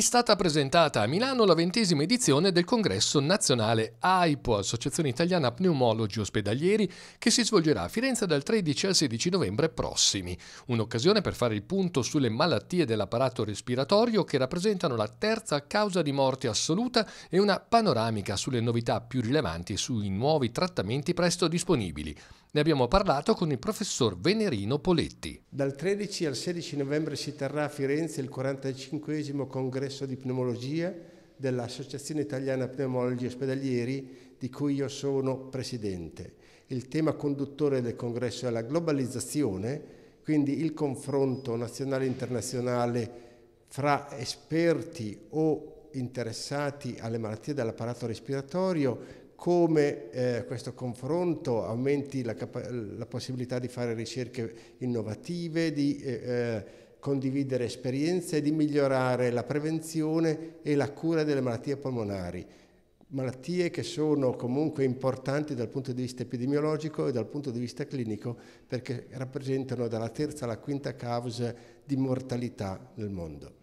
è stata presentata a Milano la ventesima edizione del congresso nazionale AIPO, Associazione Italiana Pneumologi Ospedalieri, che si svolgerà a Firenze dal 13 al 16 novembre prossimi. Un'occasione per fare il punto sulle malattie dell'apparato respiratorio che rappresentano la terza causa di morte assoluta e una panoramica sulle novità più rilevanti e sui nuovi trattamenti presto disponibili. Ne abbiamo parlato con il professor Venerino Poletti. Dal 13 al 16 novembre si terrà a Firenze il 45 congresso congresso di pneumologia dell'Associazione Italiana Pneumologi Ospedalieri di cui io sono presidente. Il tema conduttore del congresso è la globalizzazione, quindi il confronto nazionale e internazionale fra esperti o interessati alle malattie dell'apparato respiratorio, come eh, questo confronto aumenti la, la, possibilità di fare ricerche innovative, di eh, eh condividere esperienze e di migliorare la prevenzione e la cura delle malattie polmonari, malattie che sono comunque importanti dal punto di vista epidemiologico e dal punto di vista clinico perché rappresentano dalla terza alla quinta causa di mortalità nel mondo.